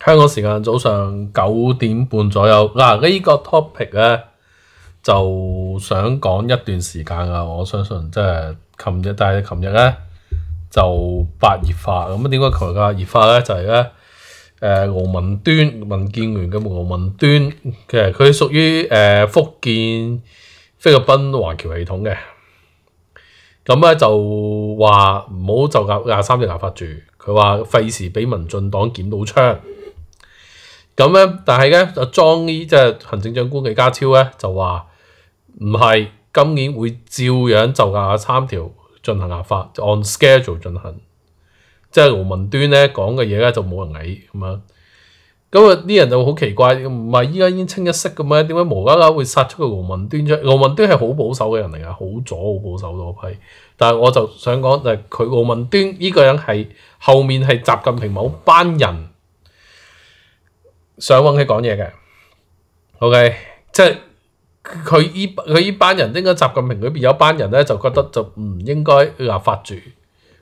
香港時間早上九點半左右，嗱呢個 topic 咧就想講一段時間啊！我相信即係琴日，但係琴日咧就八熱化咁點解佢話熱化咧？就係咧。誒敖文端民建聯嘅敖文端嘅，佢屬於誒福建菲律賓華僑系統嘅。咁咧就話唔好就夾廿三條立法住，佢話費事俾民進黨檢到槍。咁咧，但係咧阿莊呢即係行政長官李家超咧就話唔係，今年會照樣就廿三條進行立法，就按 schedule 進行。即系羅文端咧講嘅嘢咧就冇人理咁樣，咁啊啲人就好奇怪，唔係依家已經清一色嘅咩？點解無啦啦會殺出個羅文端出？羅文端係好保守嘅人嚟噶，好左好保守嗰批。但系我就想講就係佢羅文端呢個人係後面係習近平某班人想搵佢講嘢嘅。OK，即係佢依佢依班人應該習近平裏邊有班人咧就覺得就唔應該立法住。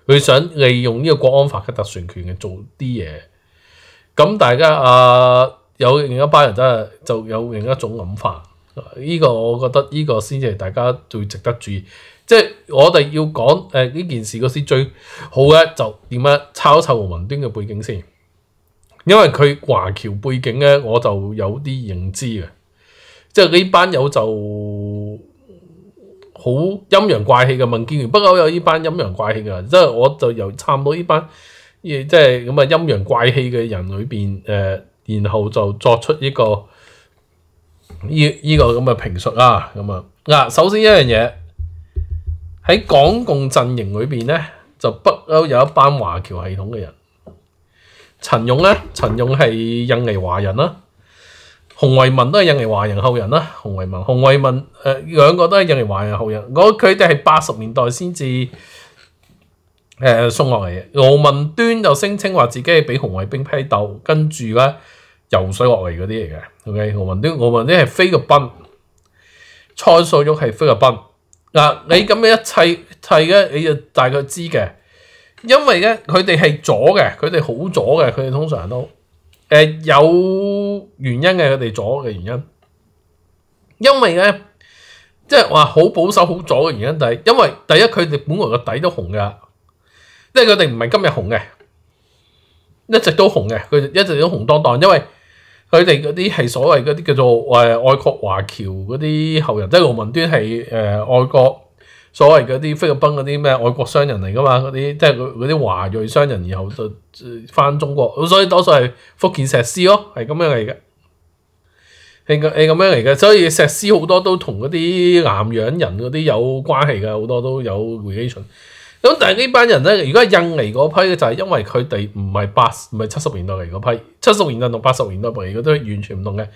佢想利用呢個國安法嘅特殊權嘅做啲嘢，咁大家啊有另一班人真係就有另一種諗法，呢個我覺得呢個先至大家最值得注意，即係我哋要講誒呢件事嗰時最好嘅就點啊，抄一抄黃文端嘅背景先，因為佢華僑背景咧我就有啲認知嘅，即係呢班友就。好陰陽怪氣嘅問建源，北歐有呢班陰陽怪氣嘅，即係我就由差唔多呢班，即系咁啊陰陽怪氣嘅人裏邊，誒，然後就作出呢個呢、依個咁嘅評述啊，咁啊，嗱，首先一樣嘢喺港共陣營裏边咧，就北歐有一班華僑系統嘅人，陳勇咧，陳勇係印尼華人啦。洪维文都系印尼华人后人啦，洪维文，洪维文，诶，两个都系印尼华人后人。我佢哋系八十年代先至诶送落嚟嘅。罗文端就声称话自己系俾红卫兵批斗，跟住咧游水落嚟嗰啲嚟嘅。O K，罗文端，罗文端系菲律宾，蔡素玉系菲律宾。嗱，你咁嘅一切，一切咧，你就大概知嘅，因为咧，佢哋系左嘅，佢哋好左嘅，佢哋通常都。诶，有原因嘅佢哋阻嘅原因，因为咧，即系话好保守、好阻嘅原因，就系因为第一，佢哋本来个底都红噶，即系佢哋唔系今日红嘅，一直都红嘅，佢一直都红当当，因为佢哋嗰啲系所谓嗰啲叫做诶爱国华侨嗰啲后人，即系罗文端系诶爱国。所謂嗰啲菲律賓嗰啲咩外國商人嚟噶嘛？嗰啲即係嗰啲華裔商人，然後就翻中國，所以多數係福建石獅咯，係咁樣嚟嘅。係個咁樣嚟嘅，所以石狮好多都同嗰啲南洋人嗰啲有關係嘅，好多都有 relation。咁但係呢班人咧，如果印尼嗰批嘅就係因為佢哋唔系八唔係七十年代嚟嗰批，七十年代同八十年代嚟嘅都係完全唔同嘅。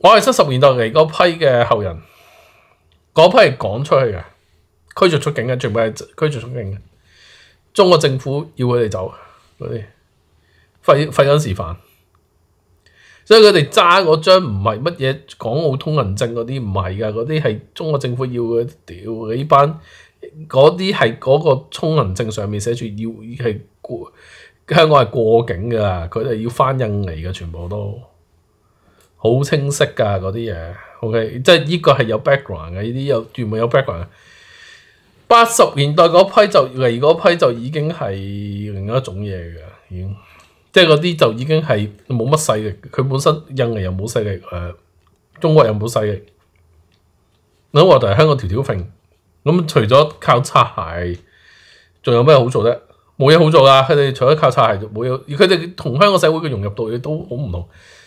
我係七十年代嚟嗰批嘅後人。嗰批係趕出去嘅，驅逐出境嘅，全部係驅逐出境嘅。中國政府要佢哋走嗰啲，費费紧時犯，所以佢哋揸嗰張唔係乜嘢港澳通行證嗰啲，唔係噶，嗰啲係中國政府要嘅。屌，呢班嗰啲係嗰個通行證上面寫住要系过香港係過境噶，佢哋要翻印尼嘅，全部都好清晰㗎嗰啲嘢。O.K. 即系呢个系有 background 嘅，呢啲有全部有 background 嘅。八十年代嗰批就嚟嗰批就已经系另一种嘢嘅，已经即系嗰啲就已经系冇乜势力。佢本身印尼又冇势力，诶，中国又冇势力。你问题系香港条条揈，咁除咗靠擦鞋，仲有咩好做咧？冇嘢好做噶，佢哋除咗靠擦鞋冇嘢，佢哋同香港社会嘅融入度亦都好唔同。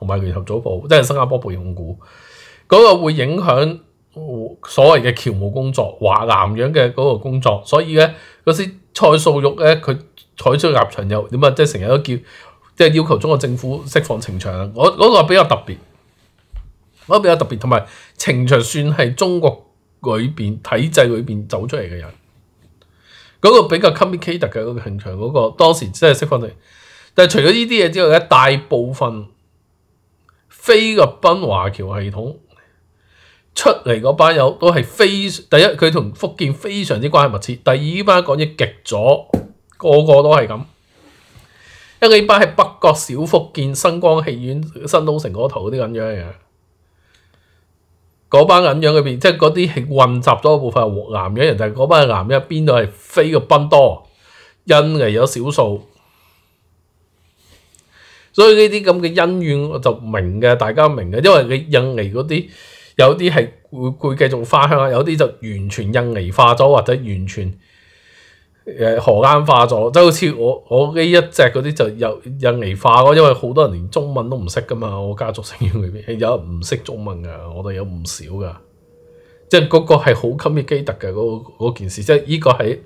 同埋聯合早報，即係新加坡備用股嗰個會影響所謂嘅橋務工作、華南樣嘅嗰個工作，所以咧嗰啲蔡素玉咧佢採取立場又點啊？即係成日都叫即係要求中國政府釋放情場。我嗰個比較特別，嗰個比較特別，同埋情場算係中國裏邊體制裏邊走出嚟嘅人嗰個比較 committer 嘅嗰個情場嗰個當時真係釋放嚟，但係除咗呢啲嘢之外咧，大部分。飛个宾华侨系统出嚟嗰班友都系非第一，佢同福建非常之关系密切。第二班讲嘢极左，个个都系咁。因为呢班系北角小福建新光戏院新都城嗰頭嗰啲咁样嘅，嗰班咁样嘅邊，即系嗰啲系混杂咗一部分系南嘅人，就系嗰班系洋嘅，边度系飛個宾多，印尼有少数。所以呢啲咁嘅恩怨我就明嘅，大家明嘅，因為你印尼嗰啲有啲係會会繼續翻香有啲就完全印尼化咗，或者完全诶荷間化咗，即系好似我我呢一隻嗰啲就印印尼化咯，因為好多人連中文都唔識噶嘛，我家族成员裏边有唔識中文噶，我哋有唔少噶，即係嗰個係好 i 嘅基特嘅嗰嗰件事，即係呢個係。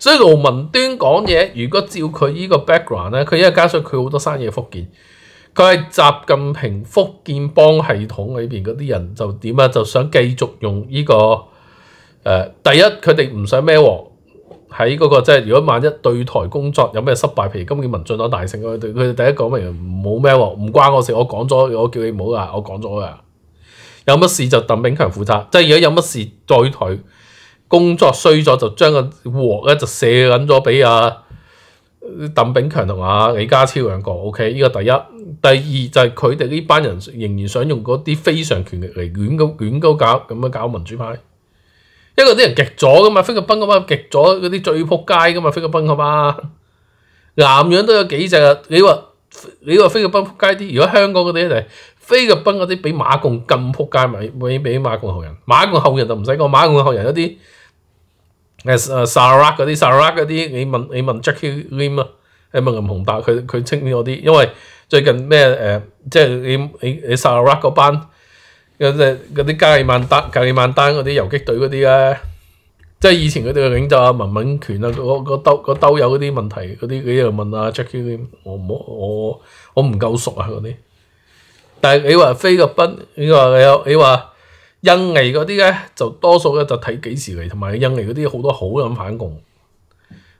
所以卢文端講嘢，如果照佢呢個 background 咧，佢因为加上佢好多生意福建，佢系習近平福建帮系統裏边嗰啲人就點啊？就想繼續用呢個誒，第一佢哋唔想孭禍喺嗰個即係，如果萬一對台工作有咩失敗，譬如今年民進黨大勝，佢哋佢第一講明冇孭禍，唔關我事，我講咗，我叫你唔好啊，我講咗噶，有乜事就鄧炳強負責，即係如果有乜事再退。工作衰咗就將個鍋咧就卸緊咗俾阿鄧炳強同阿李家超兩個，OK？呢個第一，第二就係佢哋呢班人仍然想用嗰啲非常權力嚟亂咁亂咁搞，咁樣搞民主派。因為啲人極咗噶嘛，菲律賓噶嘛極咗嗰啲最撲街噶嘛，菲律賓噶嘛，南洋都有幾隻啊！你話你話菲律賓撲街啲，如果香港嗰啲係菲律賓嗰啲比馬共更撲街咪咪比馬共後人，馬共後人就唔使講，馬共後人嗰啲。诶，诶 s a r a c 嗰啲，Sarac 嗰啲，你問你问 j a c k i e Lim 啊，你問林鸿達，佢佢清呢嗰啲，因為最近咩誒，即係你你你 Sarac 嗰班，嗰啲嗰啲加利曼丹、加利曼丹嗰啲游擊隊嗰啲啊，即係以前佢哋嘅領袖啊，文文權啊，嗰嗰兜嗰兜有嗰啲問題嗰啲，你又問啊 j a c k i e Lim，我唔我我唔夠熟啊嗰啲，但係你話菲律宾，你话你話。印尼嗰啲咧就多數咧就睇幾時嚟，同埋印尼嗰啲好多好人反共，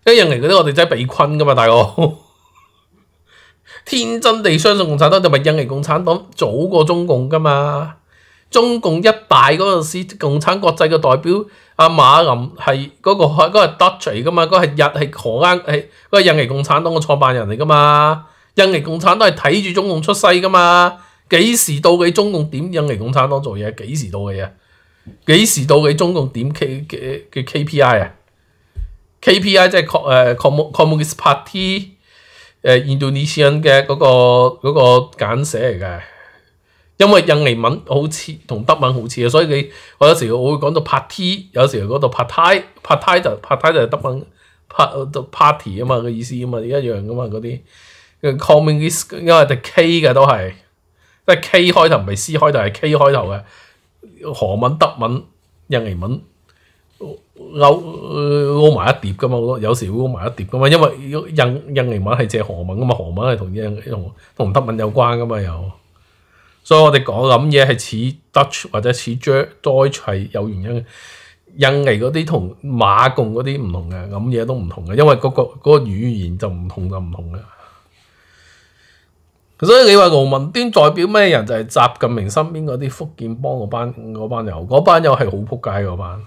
跟印尼嗰啲我哋真係被困噶嘛，大哥，天真地相信共產黨，就咪印尼共產黨早過中共噶嘛？中共一大嗰陣時，共產國際嘅代表阿馬林係嗰個係嗰個 Duchy 噶嘛，嗰個、日係荷晏系嗰印尼共產黨嘅創辦人嚟噶嘛？印尼共產党係睇住中共出世噶嘛？幾時到嘅中共點樣嚟共產黨做嘢？幾時到嘅嘢？幾時到嘅中共點 K 嘅嘅 KPI 啊？KPI 即係 o m m u n i s t Party 誒 Indonesian 嘅嗰個嗰個簡寫嚟嘅，因為印尼文好似同德文好似啊，所以你我有時我會講到 Party，有時講到 p a r t y p a r t y 就 p a r t a 就係德文 Part p a y 啊嘛嘅意思啊嘛一樣噶嘛嗰啲 c o m m u n i s t 因為都 K 嘅都係。即係 K 開頭唔係 C 開，头，係 K 開頭嘅。韩文、德文、印尼文勾撈埋一碟噶嘛，好多有時會撈埋一碟噶嘛。因為印印尼文係借韩文噶嘛，韩文係同印同同德文有關噶嘛，又。所以我哋講諗嘢係似 Dutch 或者似 Dutch，系有原因嘅。印尼嗰啲同馬共嗰啲唔同嘅，諗嘢都唔同嘅，因為嗰個嗰個語言就唔同就唔同嘅。所以你话卢文端代表咩人？就系习近平身边嗰啲福建帮嗰班嗰班友，嗰班友系好扑街嗰班。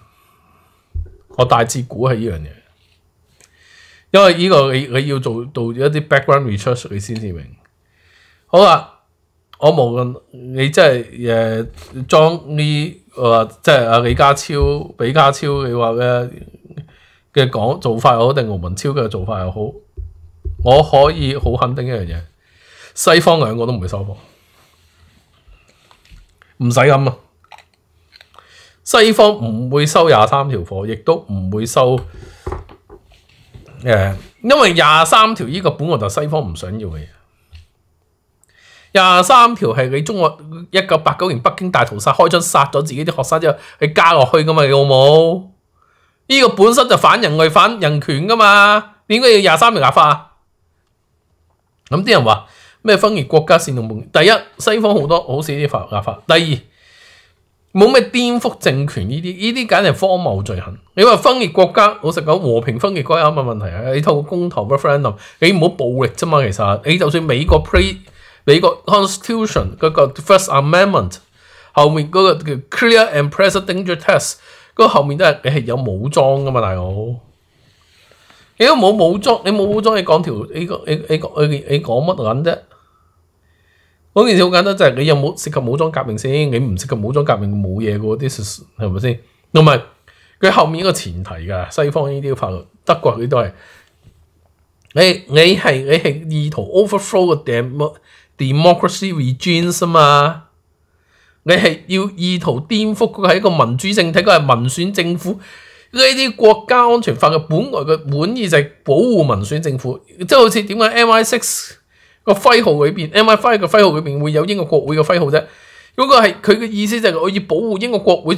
我大致估系呢样嘢，因为呢个你你要做做一啲 background research，你先至明。好啦，我无论你即系诶，庄呢，我即系阿李家超、李家超，你话嘅嘅讲做法又好，定卢文超嘅做法又好，我可以好肯定一样嘢。西方两个都唔会收货，唔使咁啊！西方唔会收廿三条货，亦都唔会收诶，因为廿三条呢个本来就西方唔想要嘅嘢。廿三条系你中国一九八九年北京大屠杀开枪杀咗自己啲学生之后，你加落去噶嘛？你好冇？呢个本身就反人类、反人权噶嘛？点解要廿三条立法。咁啲人话。咩分裂國家動同本？第一西方好多好似啲法立法。第二冇咩顛覆政權呢啲？呢啲簡直荒謬罪行。你話分裂國家，老實講和平分裂國家有乜問題啊？你透過公投咩？Friend 林，你唔好暴力啫嘛。其實你就算美國 Pre 美國 Constitution 嗰個 First Amendment，後面嗰個叫 Clear and Present Danger Test，嗰後面都係你係有武裝噶嘛，大佬。你都冇武裝，你冇武裝，你講條呢个呢呢你呢乜撚啫？嗰件事好簡單，就係你有冇涉及武裝革命先？你唔涉及武裝革命冇嘢嘅喎，啲係咪先？同埋佢後面一個前提㗎，西方呢啲法律，德國佢都係，你你係你係意圖 overthrow 個 dem democracy regimes 啊嘛？你係要意圖顛覆佢係一個民主政體，佢係民選政府呢啲國家安全法嘅本來嘅本意就係保護民選政府，即係好似點解 m i s i x 个徽号里边，MFI 个徽号里边会有英国国会嘅徽号啫。嗰个系佢嘅意思就系我要保护英国国会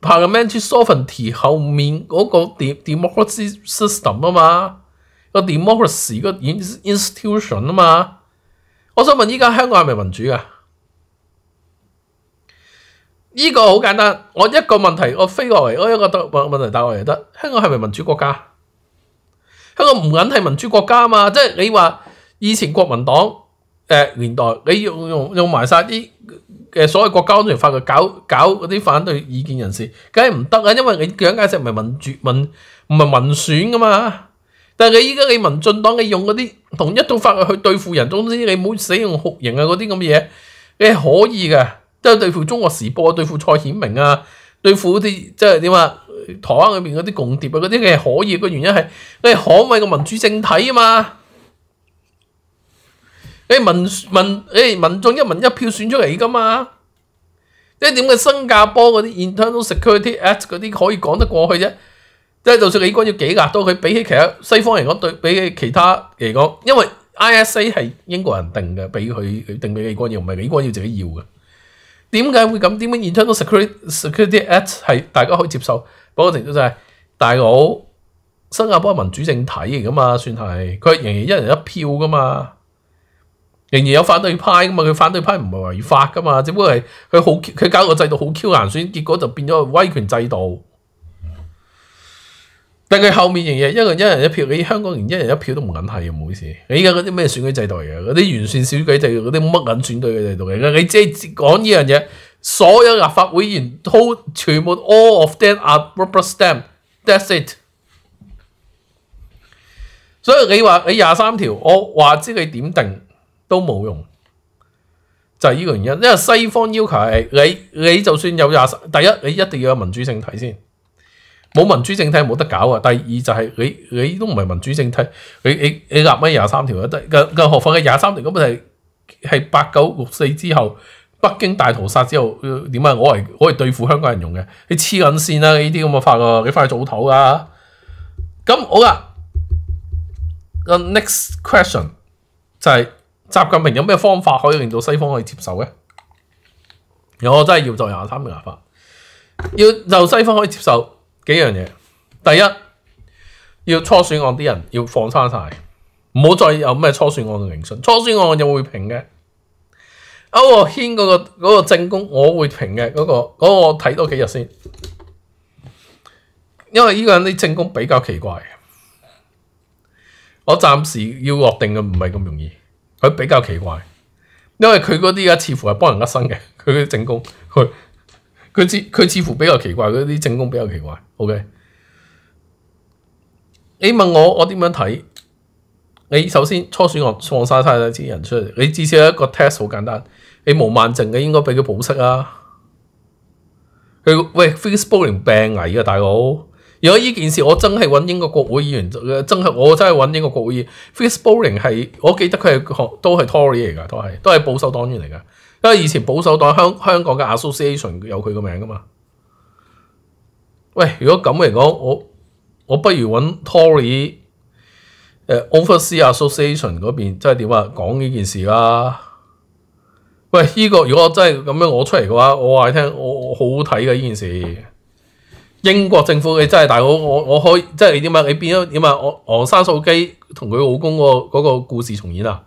p a r l i a m e n t a r y s o v e r e i g n t y 后面嗰个 Democracy System 啊嘛，个 Democracy 个 institution 啊嘛。我想问依家香港系咪民主噶？依个好简单，我一个问题我飞过嚟，我一个问问题答我嚟得。香港系咪民主国家？香港唔仅系民主国家啊嘛，即系你话。以前國民黨誒年代，你用用用埋晒啲嘅所謂國家安全法去搞搞嗰啲反對意見人士，梗係唔得啊！因為你蒋介石唔係民主、民唔係民選噶嘛。但係你依家你民進黨你用嗰啲同一套法律去對付人，总之你唔好使用酷刑啊嗰啲咁嘅嘢，你係可以嘅。即係對付中国時報啊，對付蔡顯明啊，對付啲即係點啊？台灣裏面嗰啲共谍啊嗰啲，你係可以嘅原因係你係可畏嘅民主政體啊嘛。诶，民民诶，民眾一民一票選出嚟噶嘛？即系點嘅新加坡嗰啲 i n t e r n a l security act 嗰啲可以講得過去啫。即系就算美冠要幾額多，佢比起其他西方人講對比起其他嚟講，因為 ISA 係英國人定嘅，俾佢定俾李冠要唔係李冠要自己要嘅。點解會咁？點解 i n t e r n a c u r i t l security act 係大家可以接受？不個程度就係大佬新加坡民主政體嚟噶嘛，算係佢仍然一人一票噶嘛。仍然有反對派噶嘛？佢反對派唔係違法噶嘛？只不過係佢好佢搞個制度好 Q 難選，結果就變咗威權制度。但佢後面仍然一個一人一票，你香港連一人一票都唔敢係，唔好意思。你依家嗰啲咩選舉制度啊？嗰啲原選小鬼就要嗰啲乜銀選舉制度嚟嘅。你即係講呢樣嘢，所有立法會議員都全部 all of them are rubber stamp。That's it。所以你話你廿三條，我話知你點定？都冇用，就係呢個原因，因為西方要求係你你就算有廿三，第一你一定要有民主政體先，冇民主政體冇得搞啊。第二就係你你都唔係民主政體，你你你立咩廿三條得？個個何翻嘅廿三條根本係係八九六四之後，北京大屠殺之後點啊？我係我係對付香港人用嘅，你黐緊線啦！呢啲咁嘅法啊，你翻去早唞啊！咁好啦，個 next question 就係。習近平有咩方法可以令到西方可以接受嘅？我真係要做廿三嘅立法，要就西方可以接受幾樣嘢。第一要初選案啲人要放生晒，唔好再有咩初選案嘅聆訊。初選案我就會評嘅。歐亞軒嗰個嗰個正宮，我會評嘅嗰個嗰個睇多幾日先，因為呢個啲正工比較奇怪，我暫時要落定嘅唔係咁容易。佢比較奇怪，因為佢嗰啲似乎係幫人噏生嘅，佢嘅正功佢佢似佢似乎比較奇怪，佢啲正功比較奇怪。OK，你問我我點樣睇？你首先初選我放晒曬啲人出嚟，你至少有一個 test 好簡單。你無萬靜嘅應該俾佢保釋啊。佢喂 Facebook 連病危啊，大佬！如果呢件事我真系揾英国国会议员，真系我真系揾英国国会议。f i c e Bowling 系，我记得佢系都系 Tory 嚟噶，都系都系保守党员嚟噶。因为以前保守党香香港嘅 Association 有佢个名噶嘛。喂，如果咁嚟讲，我我不如揾 Tory，o f f i c e Association 嗰边即系点啊？讲呢件事啦。喂，呢个如果真系咁样我出嚟嘅话，我话听我我好好睇嘅呢件事。英国政府你真系大佬，我我可以即系你点啊你变咗点啊我昂山素姬同佢老公嗰个嗰个故事重演啊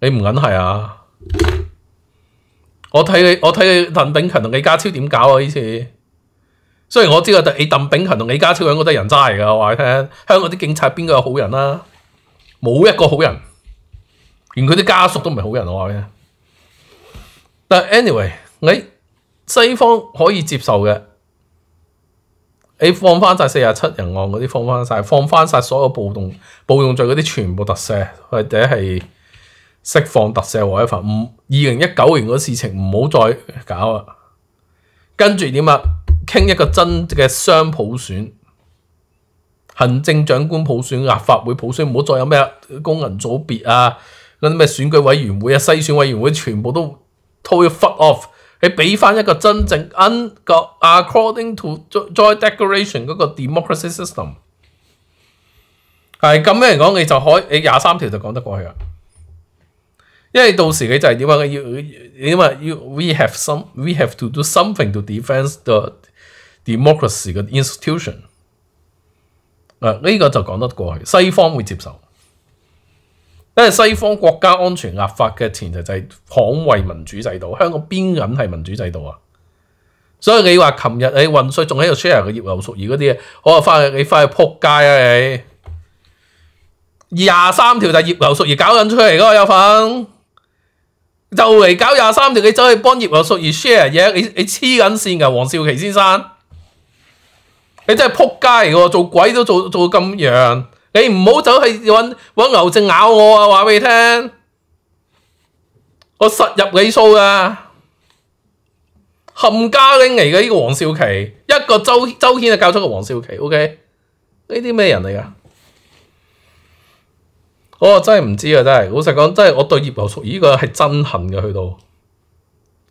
你唔肯系啊我睇你我睇邓炳强同李家超点搞啊呢次虽然我知道你邓炳强同李家超响嗰都系人渣嚟噶我话你听香港啲警察边个有好人啦冇一个好人连佢啲家属都唔系好人我话你但 anyway 你西方可以接受嘅。你放翻晒四廿七人案嗰啲放翻晒，放翻晒所有暴動暴动罪嗰啲全部特赦，或者係釋放特赦或者唔二零一九年嗰事情唔好再搞啦。跟住點啊？傾一個真嘅雙普選，行政長官普選、立法會普選，唔好再有咩工人組別啊，嗰啲咩選舉委員會啊、筛選委員會，全部都 to t fuck off。你俾翻一個真正 un 個 according to Joy Declaration 嗰個 democracy system 係咁樣嚟講，你就可以你廿三條就講得過去啦。因為到時你就係點啊？要你點啊？要 We have some, we have to do something to defend the democracy 嘅 institution。啊，呢個就講得過去，西方會接受。因为西方國家安全立法嘅前提就係捍卫民主制度。香港邊人係民主制度啊？所以你話琴日你运輸仲喺度 share 個葉劉淑儀嗰啲嘢，我話翻你翻去扑街啊！你！廿三條就係葉劉淑儀搞緊出嚟噶，有份就嚟搞廿三條，你走去幫葉劉淑儀 share 嘢？你你黐緊線㗎，黃少琪先生，你真係扑街嚟喎，做鬼都做做咁樣。你唔好走去揾揾牛正咬我啊！话俾你听，我实入你数噶，冚家拎嚟嘅呢个黄少琪，一个周周谦就教出个黄少琪。o k 呢啲咩人嚟噶？我真系唔知啊！真系老实讲，真系我对叶刘淑仪个系憎恨嘅，去到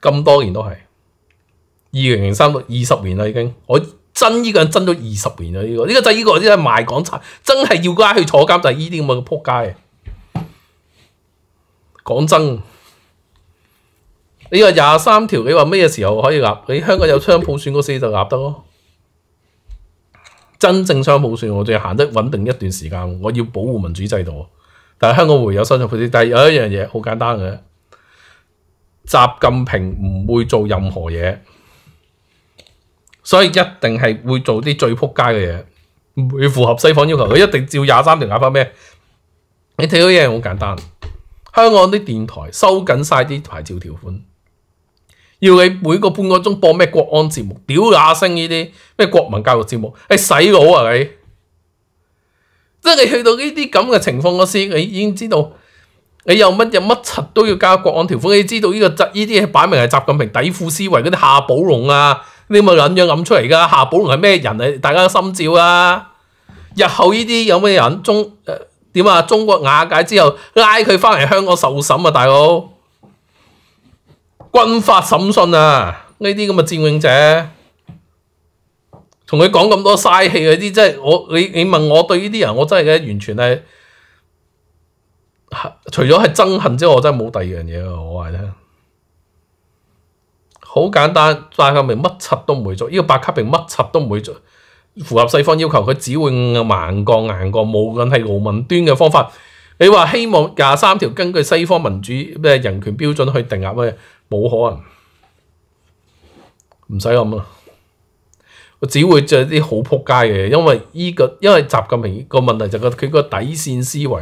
咁多年都系二零零三二十年啦，已经我。真呢个人真咗二十年啦！呢个呢个就呢个真系卖港产，真系要加去坐监就系呢啲咁嘅仆街。讲真，你话廿三条，你话咩时候可以立？你香港有商普选嗰事就立得咯。真正商普选，我仲要行得稳定一段时间。我要保护民主制度。但系香港会有新嘅配置，但系有一样嘢好简单嘅，习近平唔会做任何嘢。所以一定係會做啲最撲街嘅嘢，唔會符合西方要求。佢一定照廿三條解法咩？你睇到嘢好簡單，香港啲電台收緊晒啲牌照條款，要你每個半個鐘播咩國安節目、屌雅聲呢啲咩國民教育節目，係洗脑啊你！即係你去到呢啲咁嘅情況我先你已經知道。你又乜嘢乜柒都要加國安條款？你知道呢个呢啲嘢擺明係習近平底褲思維嗰啲夏寶龍啊？你咪揞樣谂出嚟噶？夏寶龍係咩人啊？大家心照啊！日後呢啲有咩人中点、啊？中國瓦解之後拉佢翻嚟香港受審啊！大佬，軍法審訊啊！呢啲咁嘅占领者，同佢講咁多嘥氣嗰啲，真係我你你問我對呢啲人，我真係嘅完全係。除咗系憎恨之外，我真系冇第二样嘢我话咧，好简单，习近平乜柒都唔会做。呢个白级并乜柒都唔会做，符合西方要求，佢只会硬过硬过，冇论系卢文端嘅方法。你话希望廿三条根据西方民主咩人权标准去定立咩，冇可能，唔使谂啦。我只会着啲好扑街嘅，因为呢个因为习近平个问题就个佢个底线思维。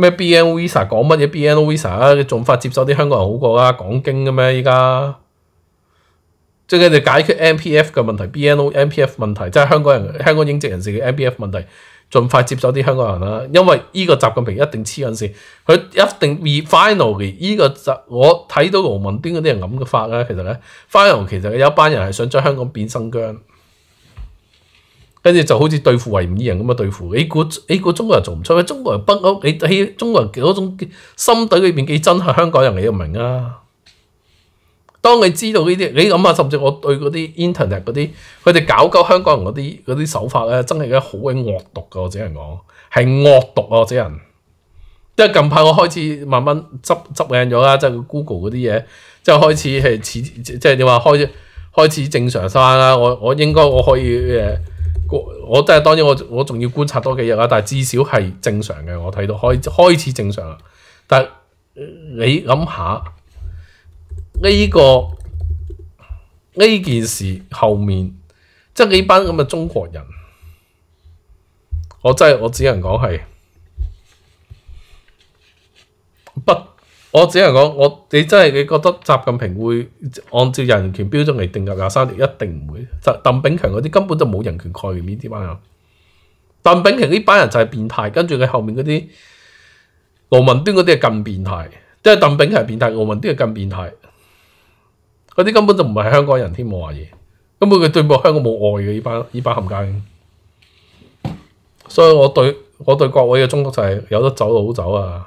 咩 BNO Visa 講乜嘢 BNO Visa 啊？你盡快接受啲香港人好過啦，講經嘅咩依家，即係你哋解決 m p f 嘅問題，BNO m p f 問題，即係香港人、香港影職人士嘅 m p f 問題，盡快接受啲香港人啦。因為呢個習近平一定黐緊線，佢一定 r e f i n a l y 呢個集。我睇到羅文端嗰啲人咁嘅法咧，其實咧，final 其實有一班人係想將香港變新疆。跟住就好似對付維吾爾人咁樣對付你估你估中國人做唔出？咩？中國人不歐，你喺中國人嗰種心底裏邊幾真？香港人你唔明啊？當你知道呢啲，你諗下，甚至我對嗰啲 Internet 嗰啲，佢哋搞鳩香港人嗰啲啲手法咧，真係嘅好鬼惡毒嘅。我只能講係惡毒啊！我只能，即為近排我開始慢慢執執硬咗啦，即係 Google 嗰啲嘢，即係開始係似即係你話開開始正常生啦。我我應該我可以誒。我真係當然，我我仲要觀察多幾日啊，但至少係正常嘅，我睇到開开始正常啦。但你諗下呢個呢件事後面，即係呢班咁嘅中國人，我真係我只能講係不。我只能講，我你真係你覺得習近平會按照人權標準嚟定立廿三条，一定唔會。鄧炳強嗰啲根本就冇人權概念，啲班人。鄧炳強呢班人就係變態，跟住佢後面嗰啲羅文端嗰啲係更變態，即係鄧炳強係變態，羅文端係更變態。嗰啲根本就唔係香港人添，冇話嘢。根本佢對香港冇愛嘅，呢班呢班冚家。所以我對我對各位嘅中國就係有得走好走啊。